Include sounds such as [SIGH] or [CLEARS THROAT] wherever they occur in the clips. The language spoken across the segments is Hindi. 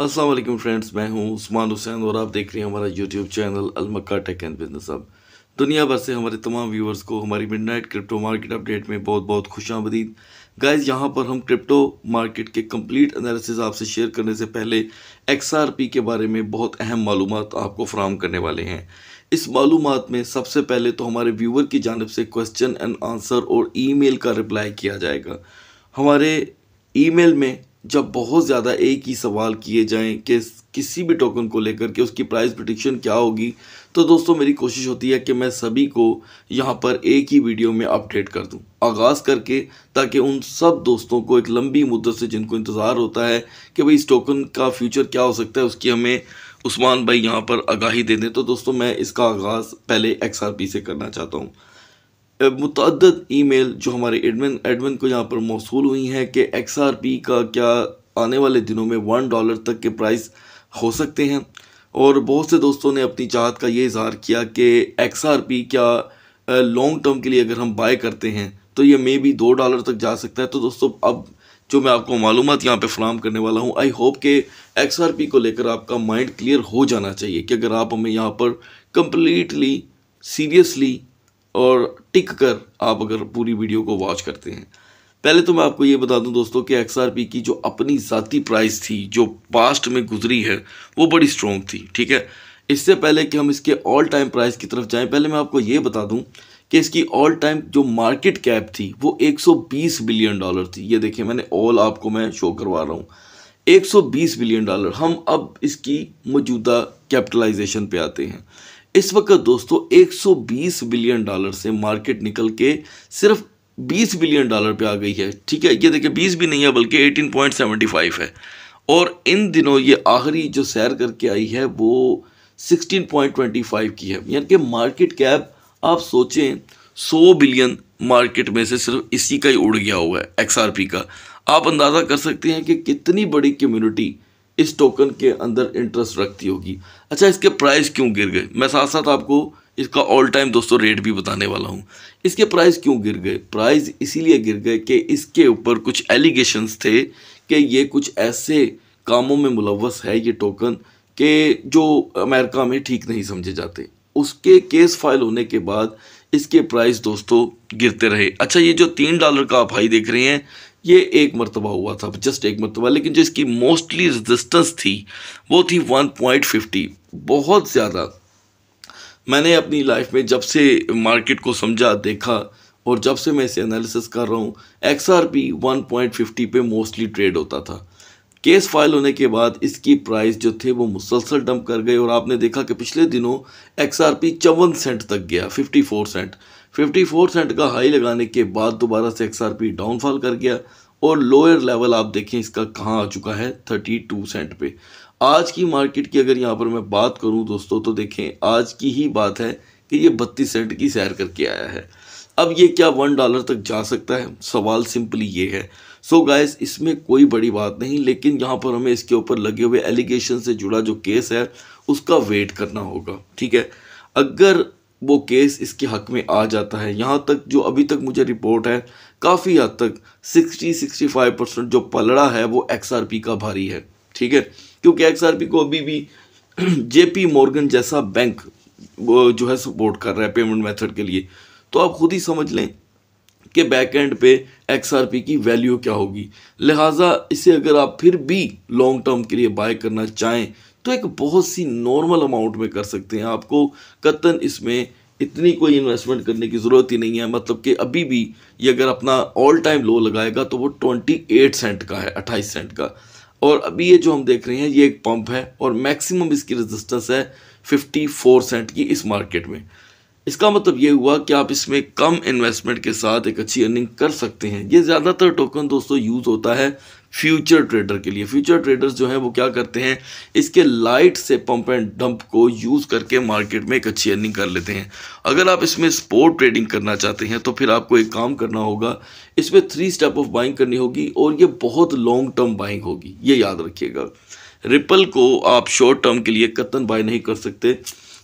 असलम फ्रेंड्स मैं हूं उस्मान हुसैन और आप देख रहे हैं हमारा YouTube channel Almakka tech and business अब दुनिया भर से हमारे तमाम व्यूवर्स को हमारी मिडनाइट क्रिप्टो मार्केट अपडेट में बहुत बहुत खुशियाँ आमदीद गाइज यहाँ पर हम क्रिप्टो मार्केट के कंप्लीट एनालिसिस आपसे शेयर करने से पहले एक्स के बारे में बहुत अहम मालूम आपको फ्राहम करने वाले हैं इस मालूम में सबसे पहले तो हमारे व्यूवर की जानब से क्वेश्चन एंड आंसर और मेल का रिप्लाई किया जाएगा हमारे मेल में जब बहुत ज़्यादा एक ही सवाल किए जाएं कि किसी भी टोकन को लेकर के उसकी प्राइस प्रडिक्शन क्या होगी तो दोस्तों मेरी कोशिश होती है कि मैं सभी को यहाँ पर एक ही वीडियो में अपडेट कर दूँ आगाज़ करके ताकि उन सब दोस्तों को एक लंबी मुद्दत से जिनको इंतज़ार होता है कि भाई इस टोकन का फ्यूचर क्या हो सकता है उसकी हमें उस्मान भाई यहाँ पर आगाही दे दें तो दोस्तों मैं इसका आगाज़ पहले एक्स से करना चाहता हूँ मुतद मेल जो हमारे एडमिन एडमिन को यहाँ पर मौसू हुई हैं कि एक्स आर पी का क्या आने वाले दिनों में वन डॉलर तक के प्राइस हो सकते हैं और बहुत से दोस्तों ने अपनी चाहत का ये इजहार किया कि एक्स आर पी क्या लॉन्ग टर्म के लिए अगर हम बाय करते हैं तो ये मे बी दो डॉलर तक जा सकता है तो दोस्तों अब जो मैं आपको मालूम यहाँ पर फ्राहम करने वाला हूँ आई होप के एक्स आर पी को लेकर आपका माइंड क्लियर हो जाना चाहिए कि अगर आप हमें यहाँ पर कम्प्लीटली सीरियसली और टिक कर आप अगर पूरी वीडियो को वॉच करते हैं पहले तो मैं आपको ये बता दूं दोस्तों कि पी की जो अपनी ज़ाती प्राइस थी जो पास्ट में गुजरी है वो बड़ी स्ट्रॉन्ग थी ठीक है इससे पहले कि हम इसके ऑल टाइम प्राइस की तरफ जाएं पहले मैं आपको ये बता दूं कि इसकी ऑल टाइम जो मार्केट कैप थी वो 120 बिलियन डॉलर थी ये देखिए मैंने ऑल आपको मैं शो करवा रहा हूँ एक बिलियन डॉलर हम अब इसकी मौजूदा कैपिटलाइजेशन पर आते हैं इस वक्त दोस्तों 120 बिलियन डॉलर से मार्केट निकल के सिर्फ 20 बिलियन डॉलर पे आ गई है ठीक है ये देखिए 20 भी नहीं है बल्कि 18.75 है और इन दिनों ये आखिरी जो सैर करके आई है वो 16.25 की है यानी कि मार्केट कैप आप सोचें 100 बिलियन मार्केट में से सिर्फ इसी का ही उड़ गया हुआ है एक्स का आप अंदाज़ा कर सकते हैं कि कितनी बड़ी कम्यूनिटी इस टोकन के अंदर इंटरेस्ट रखती होगी अच्छा इसके प्राइस क्यों गिर गए मैं साथ साथ आपको इसका ऑल टाइम दोस्तों रेट भी बताने वाला हूँ इसके प्राइस क्यों गिर गए प्राइस इसीलिए गिर गए कि इसके ऊपर कुछ एलिगेशंस थे कि ये कुछ ऐसे कामों में मुलवस है ये टोकन के जो अमेरिका में ठीक नहीं समझे जाते उसके केस फाइल होने के बाद इसके प्राइस दोस्तों गिरते रहे अच्छा ये जो तीन डॉलर का आप हाई देख रहे हैं ये एक मरतबा हुआ था जस्ट एक मरतबा लेकिन जो इसकी मोस्टली रजिस्टेंस थी वो थी 1.50 बहुत ज़्यादा मैंने अपनी लाइफ में जब से मार्केट को समझा देखा और जब से मैं इसे एनालिसिस कर रहा हूँ एक्स आर पी वन पे मोस्टली ट्रेड होता था केस फाइल होने के बाद इसकी प्राइस जो थे वो मुसलसल डंप कर गए और आपने देखा कि पिछले दिनों एक्स आर पी चौवन सेंट तक गया फोर सेंट 54 सेंट का हाई लगाने के बाद दोबारा से पी डाउनफॉल कर गया और लोअर लेवल आप देखें इसका कहाँ आ चुका है 32 सेंट पे आज की मार्केट की अगर यहाँ पर मैं बात करूँ दोस्तों तो देखें आज की ही बात है कि ये बत्तीस सेंट की सैर करके आया है अब ये क्या वन डॉलर तक जा सकता है सवाल सिंपली ये है सो so गाइस इसमें कोई बड़ी बात नहीं लेकिन यहाँ पर हमें इसके ऊपर लगे हुए एलिगेशन से जुड़ा जो केस है उसका वेट करना होगा ठीक है अगर वो केस इसके हक में आ जाता है यहाँ तक जो अभी तक मुझे रिपोर्ट है काफ़ी हद तक 60-65 परसेंट जो पलड़ा है वो एक्सआरपी का भारी है ठीक है क्योंकि एक्सआरपी को अभी भी जेपी [CLEARS THROAT] मॉर्गन जैसा बैंक जो है सपोर्ट कर रहा है पेमेंट मेथड के लिए तो आप खुद ही समझ लें कि बैक एंड पे एक्सआरपी की वैल्यू क्या होगी लिहाजा इसे अगर आप फिर भी लॉन्ग टर्म के लिए बाय करना चाहें तो एक बहुत सी नॉर्मल अमाउंट में कर सकते हैं आपको कतन इसमें इतनी कोई इन्वेस्टमेंट करने की ज़रूरत ही नहीं है मतलब कि अभी भी ये अगर अपना ऑल टाइम लो लगाएगा तो वो ट्वेंटी एट सेंट का है अट्ठाईस सेंट का और अभी ये जो हम देख रहे हैं ये एक पंप है और मैक्सिमम इसकी रेजिस्टेंस है फिफ्टी फोर सेंट की इस मार्केट में इसका मतलब ये हुआ कि आप इसमें कम इन्वेस्टमेंट के साथ एक अच्छी अर्निंग कर सकते हैं ये ज़्यादातर टोकन दोस्तों यूज़ होता है फ्यूचर ट्रेडर के लिए फ्यूचर ट्रेडर्स जो हैं वो क्या करते हैं इसके लाइट से पंप एंड डंप को यूज़ करके मार्केट में एक अच्छी अर्निंग कर लेते हैं अगर आप इसमें स्पोर्ट ट्रेडिंग करना चाहते हैं तो फिर आपको एक काम करना होगा इसमें थ्री स्टेप ऑफ बाइंग करनी होगी और ये बहुत लॉन्ग टर्म बाइंग होगी ये याद रखिएगा रिपल को आप शॉर्ट टर्म के लिए कतन बाय नहीं कर सकते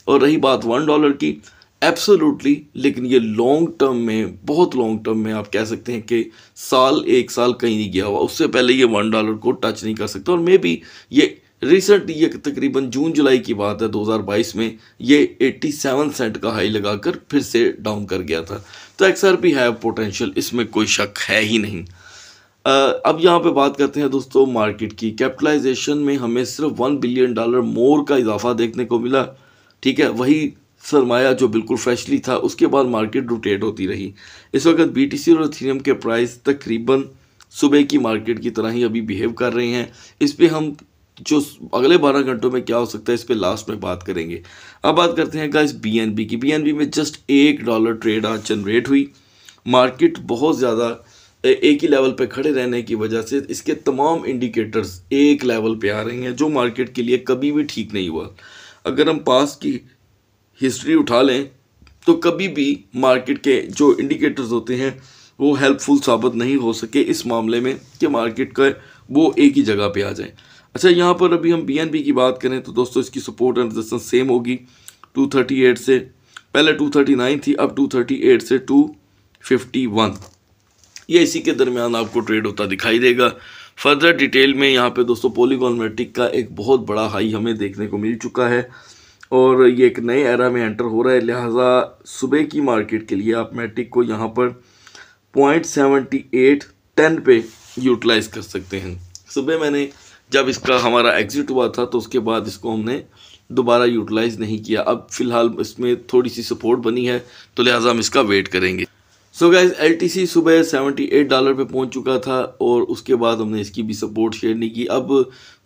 और रही बात वन डॉलर की एब्सोल्युटली लेकिन ये लॉन्ग टर्म में बहुत लॉन्ग टर्म में आप कह सकते हैं कि साल एक साल कहीं नहीं गया हुआ उससे पहले ये वन डॉलर को टच नहीं कर सकता और मे बी ये रिसेंट ये तकरीबन जून जुलाई की बात है 2022 में ये 87 सेंट का हाई लगाकर फिर से डाउन कर गया था तो एक्स आर पी है पोटेंशियल इसमें कोई शक है ही नहीं Uh, अब यहाँ पे बात करते हैं दोस्तों मार्केट की कैपिटलाइजेशन में हमें सिर्फ वन बिलियन डॉलर मोर का इजाफा देखने को मिला ठीक है वही सरमाया जो बिल्कुल फ्रेशली था उसके बाद मार्केट रोटेट होती रही इस वक्त बी और इथेरियम के प्राइस तकरीबन सुबह की मार्केट की तरह ही अभी बिहेव कर रहे हैं इस पर हम जो अगले बारह घंटों में क्या हो सकता है इस पर लास्ट में बात करेंगे अब बात करते हैं गाइस बीएनबी की बीएनबी में जस्ट एक डॉलर ट्रेड आज जनरेट हुई मार्केट बहुत ज़्यादा एक ही लेवल पे खड़े रहने की वजह से इसके तमाम इंडिकेटर्स एक लेवल पे आ रहे हैं जो मार्केट के लिए कभी भी ठीक नहीं हुआ अगर हम पास की हिस्ट्री उठा लें तो कभी भी मार्केट के जो इंडिकेटर्स होते हैं वो हेल्पफुल साबित नहीं हो सके इस मामले में कि मार्केट का वो एक ही जगह पे आ जाए अच्छा यहाँ पर अभी हम बी की बात करें तो दोस्तों इसकी सपोर्ट एंड रेजिस्टेंस सेम होगी 238 से पहले 239 थी अब 238 से 251 ये इसी के दरमियान आपको ट्रेड होता दिखाई देगा फर्दर डिटेल में यहाँ पे दोस्तों पोलीगोनमेट्रिक का एक बहुत बड़ा हाई हमें देखने को मिल चुका है और ये एक नए एरा में एंटर हो रहा है लिहाजा सुबह की मार्केट के लिए आप मैट्रिक को यहाँ पर पॉइंट सेवेंटी एट टेन पे यूटिलाइज़ कर सकते हैं सुबह मैंने जब इसका हमारा एग्ज़िट हुआ था तो उसके बाद इसको हमने दोबारा यूटिलाइज़ नहीं किया अब फ़िलहाल इसमें थोड़ी सी सपोर्ट बनी है तो लिहाजा हम इसका वेट करेंगे सो गाइज एल सुबह 78 डॉलर पे पहुंच चुका था और उसके बाद हमने इसकी भी सपोर्ट शेयर नहीं की अब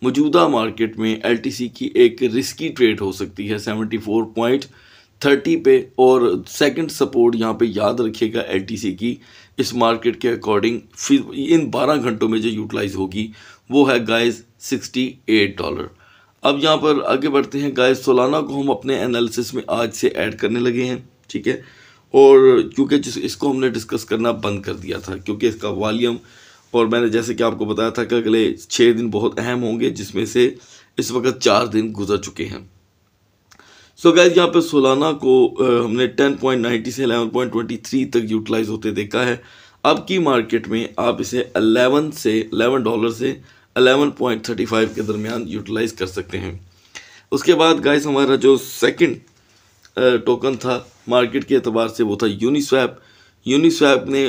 मौजूदा मार्केट में एल की एक रिस्की ट्रेड हो सकती है 74.30 पे और सेकंड सपोर्ट यहाँ पे याद रखिएगा एल की इस मार्केट के अकॉर्डिंग फिर इन 12 घंटों में जो यूटिलाइज होगी वो है गाइज 68 डॉलर अब यहाँ पर आगे बढ़ते हैं गाइज सोलाना को हम अपने एनालिसिस में आज से ऐड करने लगे हैं ठीक है और क्योंकि जिस इसको हमने डिस्कस करना बंद कर दिया था क्योंकि इसका वॉल्यूम और मैंने जैसे कि आपको बताया था कि अगले छः दिन बहुत अहम होंगे जिसमें से इस वक्त चार दिन गुजर चुके हैं सो so यहाँ पे सोलाना को हमने 10.90 से 11.23 तक यूटिलाइज होते देखा है अब की मार्केट में आप इसे 11 से 11 डॉलर से 11.35 के दरमियान यूटिलाइज कर सकते हैं उसके बाद गैस हमारा जो सेकंड टोकन था मार्केट के अतबार से वो था यूनिस्वैप यूनिस्वैप ने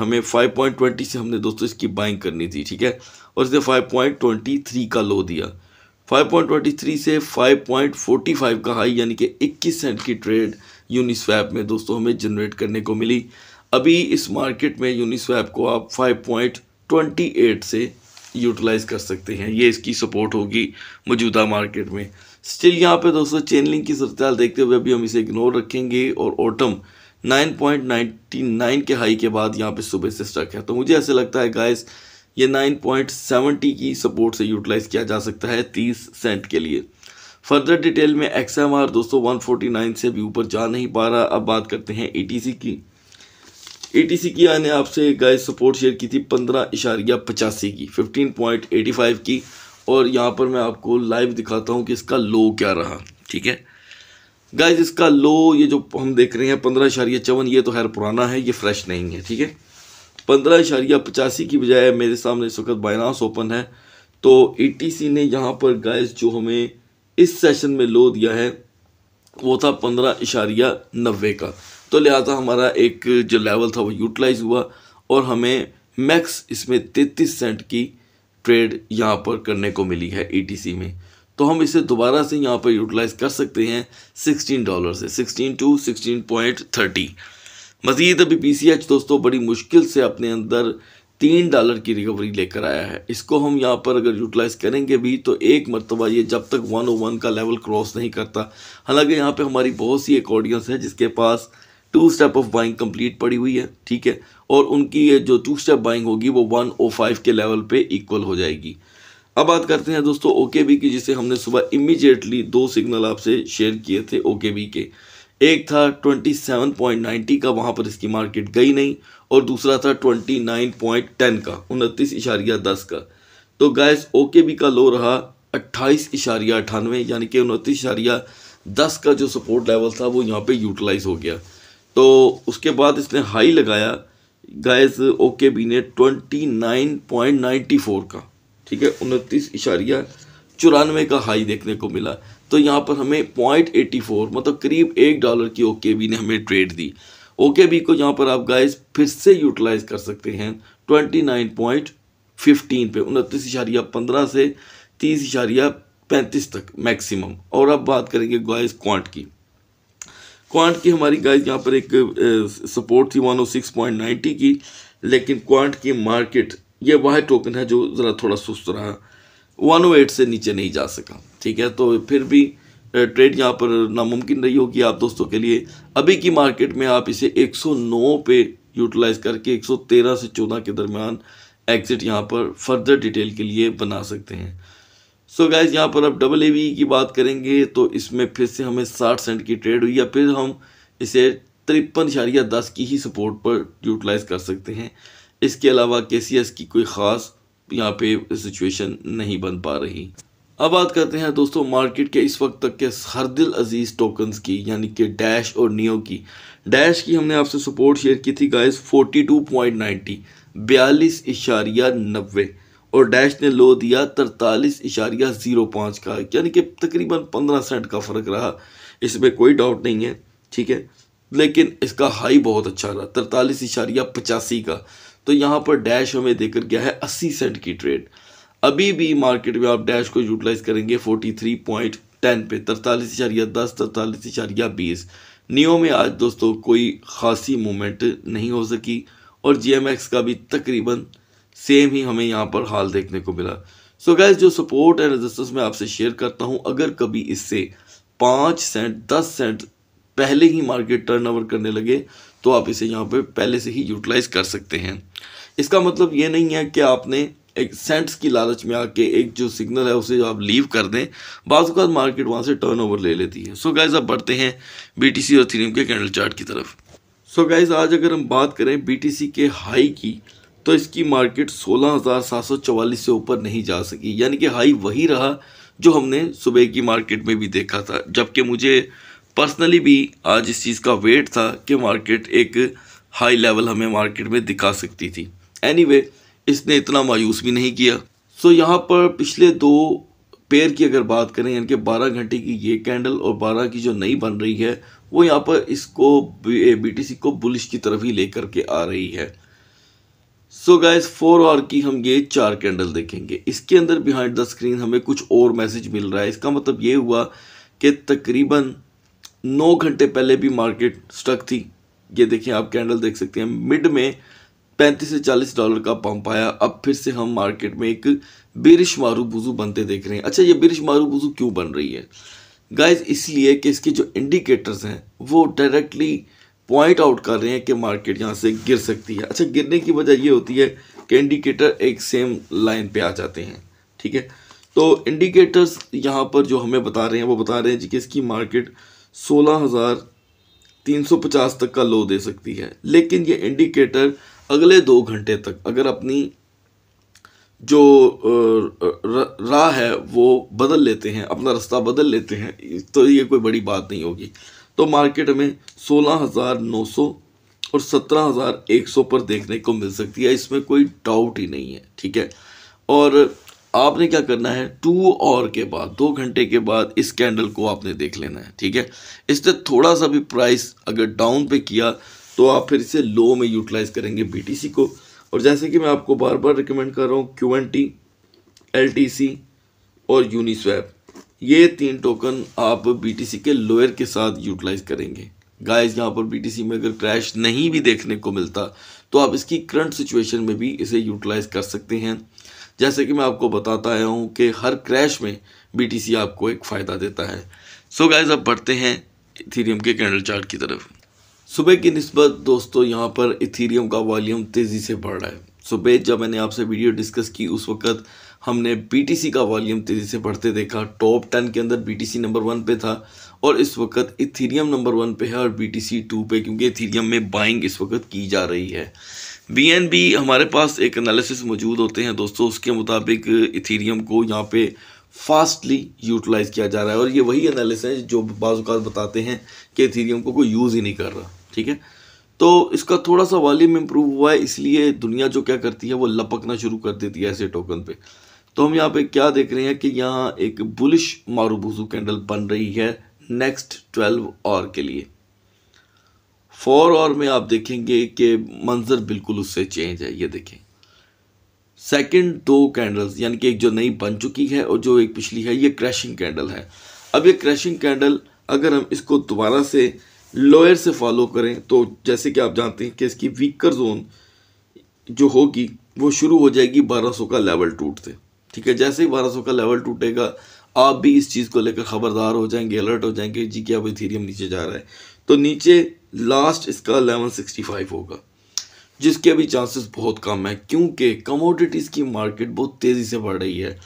हमें 5.20 से हमने दोस्तों इसकी बाइंग करनी थी ठीक है और इसने 5.23 का लो दिया 5.23 से 5.45 का हाई यानी कि 21 सेंट की ट्रेड यूनिस्वैप में दोस्तों हमें जनरेट करने को मिली अभी इस मार्केट में यूनिस्वैप को आप 5.28 से यूटिलाइज़ कर सकते हैं ये इसकी सपोर्ट होगी मौजूदा मार्केट में स्टिल यहाँ पे दोस्तों लिंक की सूरत देखते हुए अभी हम इसे इग्नोर रखेंगे और ऑटम 9.99 के हाई के बाद यहाँ पे सुबह से स्टक है तो मुझे ऐसे लगता है गाइस ये 9.70 की सपोर्ट से यूटिलाइज किया जा सकता है 30 सेंट के लिए फर्दर डिटेल में एक्स एम दोस्तों वन से भी ऊपर जा नहीं पा रहा अब बात करते हैं ए की ए टी सी की आने आपसे गाय सपोर्ट शेयर की थी पंद्रह इशारिया पचासी की फिफ्टीन पॉइंट एटी फाइव की और यहाँ पर मैं आपको लाइव दिखाता हूँ कि इसका लो क्या रहा ठीक है गाइज इसका लो ये जो हम देख रहे हैं पंद्रह इशारिया चौवन ये तो खैर पुराना है ये फ्रेश नहीं है ठीक है पंद्रह इशारिया पचासी की बजाय मेरे सामने इस वक्त बाइनास ओपन है तो ई e ने यहाँ पर गाइज जो हमें इस सेशन में लो दिया है वो था पंद्रह इशारिया नब्बे का तो लिहाजा हमारा एक जो लेवल था वो यूटिलाइज हुआ और हमें मैक्स इसमें तैतीस सेंट की ट्रेड यहाँ पर करने को मिली है ई e में तो हम इसे दोबारा से यहाँ पर यूटिलाइज कर सकते हैं सिक्सटीन डॉलर से sixteen two sixteen point thirty मज़ीद अभी पी सी एच दोस्तों बड़ी मुश्किल से अपने अंदर तीन डॉलर की रिकवरी लेकर आया है इसको हम यहाँ पर अगर यूटिलाइज़ करेंगे भी तो एक मरतबा ये जब तक वन ओ वन का लेवल क्रॉस नहीं करता हालांकि यहाँ पर हमारी बहुत सी एक ऑडियंस है जिसके पास two step of buying complete पड़ी हुई है ठीक है और उनकी ये जो टू स्टेप बाइंग होगी वो वन ओ फाइव के लेवल पे इक्वल हो जाएगी अब बात करते हैं दोस्तों ओके बी की जिसे हमने सुबह इमीजिएटली दो सिग्नल आपसे शेयर किए थे ओके बी के एक था ट्वेंटी सेवन पॉइंट नाइन्टी का वहाँ पर इसकी मार्केट गई नहीं और दूसरा था ट्वेंटी नाइन पॉइंट टेन का उनतीस इशारिया दस का तो गैस ओके बी का लो रहा अट्ठाईस इशारिया अठानवे यानी कि उनतीस इशारिया दस का जो सपोर्ट लेवल था वो यहाँ पे यूटिलाइज हो गया तो उसके बाद इसने हाई लगाया गाइस ओके बी ने twenty nine point ninety four का ठीक है उनतीस इशारिया चौरानवे का हाई देखने को मिला तो यहाँ पर हमें पॉइंट एटी फोर मतलब करीब एक डॉलर की ओके बी ने हमें ट्रेड दी ओके बी को यहाँ पर आप गाइस फिर से यूटिलाइज कर सकते हैं ट्वेंटी नाइन पॉइंट फिफ्टीन पे उनतीस इशारिया पंद्रह से तीस इशारिया पैंतीस तक मैक्सिमम और अब बात करेंगे गाइस क्वांट की क्वांट की हमारी गाइस यहाँ पर एक सपोर्ट थी 106.90 की लेकिन क्वांट की मार्केट ये वह टोकन है जो ज़रा थोड़ा सुस्त रहा 108 से नीचे नहीं जा सका ठीक है तो फिर भी ट्रेड यहाँ पर नामुमकिन रही होगी आप दोस्तों के लिए अभी की मार्केट में आप इसे 109 पे यूटिलाइज करके 113 से 14 के दरमियान एग्जिट यहाँ पर फर्दर डिटेल के लिए बना सकते हैं सो गैज यहाँ पर अब डबल ए वी की बात करेंगे तो इसमें फिर से हमें साठ सेंट की ट्रेड हुई या फिर हम इसे तिरपन इशारिया दस की ही सपोर्ट पर यूटिलाइज कर सकते हैं इसके अलावा के की कोई ख़ास यहाँ पे सिचुएशन नहीं बन पा रही अब बात करते हैं दोस्तों मार्केट के इस वक्त तक के हर दिल अजीज़ टोकन्स की यानी कि डैश और नियो की डैश की हमने आपसे सपोर्ट शेयर की थी गाइस 42.90 बयालीस इशारिया नब्बे और डैश ने लो दिया तरतालीस इशारिया ज़ीरो पाँच का यानी कि तकरीबन पंद्रह सेंट का फ़र्क रहा इसमें कोई डाउट नहीं है ठीक है लेकिन इसका हाई बहुत अच्छा रहा तरतालीस इशारिया पचासी का तो यहाँ पर डैश हमें देकर गया है अस्सी सेंट की ट्रेड अभी भी मार्केट में आप डैश को यूटिलाइज़ करेंगे फोर्टी थ्री पॉइंट टेन पे तरतालीस इशारिया दस तरतालीस इशारिया बीस नियो में आज दोस्तों कोई खासी मूवमेंट नहीं हो सकी और जी का भी तकरीबन सेम ही हमें यहाँ पर हाल देखने को मिला सो so गैस जो सपोर्ट एंड रजिस्टेंस मैं आपसे शेयर करता हूँ अगर कभी इससे पाँच सेंट दस सेंट पहले ही मार्केट टर्नओवर करने लगे तो आप इसे यहाँ पे पहले से ही यूटिलाइज कर सकते हैं इसका मतलब ये नहीं है कि आपने एक सेंट्स की लालच में आके एक जो सिग्नल है उसे जो आप लीव कर दें बाद मार्केट वहाँ से टर्न ले लेती है सो so गाइज आप बढ़ते हैं बी और थ्रीम के कैंडल चार्ट की तरफ सो so गाइज आज अगर हम बात करें बी के हाई की तो इसकी मार्केट 16,744 से ऊपर नहीं जा सकी यानी कि हाई वही रहा जो हमने सुबह की मार्केट में भी देखा था जबकि मुझे पर्सनली भी आज इस चीज़ का वेट था कि मार्केट एक हाई लेवल हमें मार्केट में दिखा सकती थी एनी anyway, इसने इतना मायूस भी नहीं किया सो so, यहाँ पर पिछले दो पेयर की अगर बात करें यानी कि 12 घंटे की ये कैंडल और 12 की जो नई बन रही है वो यहाँ पर इसको बी टी को बुलिश की तरफ ही लेकर के आ रही है सो गाइज फोर आवर की हम ये चार कैंडल देखेंगे इसके अंदर बिहाइंड द स्क्रीन हमें कुछ और मैसेज मिल रहा है इसका मतलब ये हुआ कि तकरीबन नौ घंटे पहले भी मार्केट स्टक थी ये देखिए आप कैंडल देख सकते हैं मिड में पैंतीस से चालीस डॉलर का पंप आया अब फिर से हम मार्केट में एक बिरिश मारू बुजू बनते देख रहे हैं अच्छा ये बिरिश मारू बुजू क्यों बन रही है गाइज इसलिए कि इसके जो इंडिकेटर्स हैं वो डायरेक्टली पॉइंट आउट कर रहे हैं कि मार्केट यहाँ से गिर सकती है अच्छा गिरने की वजह ये होती है कि इंडिकेटर एक सेम लाइन पे आ जाते हैं ठीक है तो इंडिकेटर्स यहाँ पर जो हमें बता रहे हैं वो बता रहे हैं जी कि इसकी मार्केट सोलह हज़ार तीन सौ पचास तक का लो दे सकती है लेकिन ये इंडिकेटर अगले दो घंटे तक अगर अपनी जो राह है वो बदल लेते हैं अपना रास्ता बदल लेते हैं तो ये कोई बड़ी बात नहीं होगी तो मार्केट में 16,900 और 17,100 पर देखने को मिल सकती है इसमें कोई डाउट ही नहीं है ठीक है और आपने क्या करना है टू और के बाद दो घंटे के बाद इस कैंडल को आपने देख लेना है ठीक है इससे थोड़ा सा भी प्राइस अगर डाउन पे किया तो आप फिर इसे लो में यूटिलाइज करेंगे बीटीसी को और जैसे कि मैं आपको बार बार रिकमेंड कर रहा हूँ Q N T L T C और यूनिस्वैप ये तीन टोकन आप बीटीसी के लोअर के साथ यूटिलाइज करेंगे गाइस यहाँ पर बीटीसी में अगर क्रैश नहीं भी देखने को मिलता तो आप इसकी करंट सिचुएशन में भी इसे यूटिलाइज कर सकते हैं जैसे कि मैं आपको बताता आया हूँ कि हर क्रैश में बीटीसी आपको एक फ़ायदा देता है सो so गाइज अब बढ़ते हैं इथीरियम के कैंडल चार्ट की तरफ सुबह की नस्बत दोस्तों यहाँ पर इथीरियम का वॉल्यूम तेज़ी से बढ़ रहा है सुबह जब मैंने आपसे वीडियो डिस्कस की उस वक्त हमने बीटीसी का वॉल्यूम तेज़ी से बढ़ते देखा टॉप टेन के अंदर बीटीसी नंबर वन पे था और इस वक्त इथीरियम नंबर वन पे है और टी टू पर क्योंकि इथीरियम में बाइंग इस वक्त की जा रही है बी हमारे पास एक एनालिसिस मौजूद होते हैं दोस्तों उसके मुताबिक इथीरियम को यहाँ पे फास्टली यूटिलाइज़ किया जा रहा है और ये वही एनालिसिस है जो बाज़ात बताते हैं कि इथीरियम को कोई यूज़ ही नहीं कर रहा ठीक है तो इसका थोड़ा सा वॉल्यूम इम्प्रूव हुआ है इसलिए दुनिया जो क्या करती है वो लपकना शुरू कर देती है ऐसे टोकन पे तो हम यहाँ पे क्या देख रहे हैं कि यहाँ एक बुलिश मारूबूजू कैंडल बन रही है नेक्स्ट ट्वेल्व और के लिए फोर और में आप देखेंगे कि मंजर बिल्कुल उससे चेंज है ये देखें सेकंड दो कैंडल्स यानी कि एक जो नई बन चुकी है और जो एक पिछली है ये क्रैशिंग कैंडल है अब ये क्रैशिंग कैंडल अगर हम इसको दोबारा से लोअर से फॉलो करें तो जैसे कि आप जानते हैं कि इसकी वीकर जोन जो होगी वो शुरू हो जाएगी 1200 का लेवल टूट से ठीक है जैसे ही बारह का लेवल टूटेगा आप भी इस चीज़ को लेकर ख़बरदार हो जाएंगे अलर्ट हो जाएंगे जी क्या अब थीरियम नीचे जा रहा है तो नीचे लास्ट इसका फाइव होगा जिसके अभी चांसेस बहुत कम है क्योंकि कमोडिटीज़ की मार्केट बहुत तेज़ी से बढ़ रही है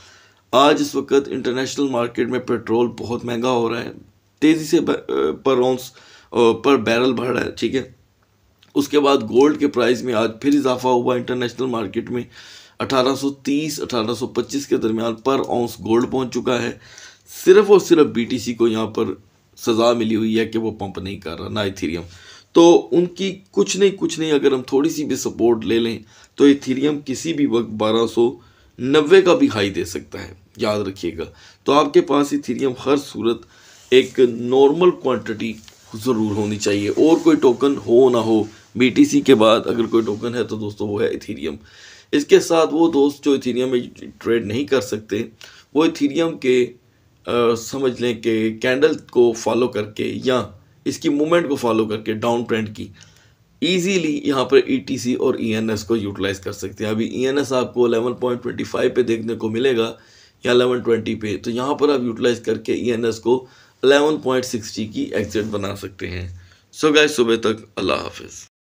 आज इस वक्त इंटरनेशनल मार्केट में पेट्रोल बहुत महंगा हो रहा है तेज़ी से पर ऑंस पर बैरल बढ़ रहा है ठीक है उसके बाद गोल्ड के प्राइस में आज फिर इजाफा हुआ इंटरनेशनल मार्केट में 1830 1825 के दरमियान पर औंस गोल्ड पहुंच चुका है सिर्फ और सिर्फ बीटीसी को यहाँ पर सज़ा मिली हुई है कि वो पंप नहीं कर रहा ना इथीरियम तो उनकी कुछ नहीं कुछ नहीं अगर हम थोड़ी सी भी सपोर्ट ले लें तो इथीरियम किसी भी वक्त बारह सौ नब्बे का भी हाई दे सकता है याद रखिएगा तो आपके पास इथेरियम हर सूरत एक नॉर्मल क्वांटिटी ज़रूर होनी चाहिए और कोई टोकन हो ना हो बी के बाद अगर कोई टोकन है तो दोस्तों वो है इथीरियम इसके साथ वो दोस्त जो इथीरियम में ट्रेड नहीं कर सकते वो इथीरियम के आ, समझ लें कि कैंडल को फॉलो करके या इसकी मूवमेंट को फॉलो करके डाउन ट्रेंड की ईजीली यहाँ पर ई e और ई e को यूटिलाइज कर सकते हैं अभी ई e आपको फ़ाइव पे देखने को मिलेगा या ट्वेंटी पे तो यहाँ पर आप यूटिलाइज करके ई को 11.60 की एक्सिट बना सकते हैं सो गाय सुबह तक अल्लाह हाफिज़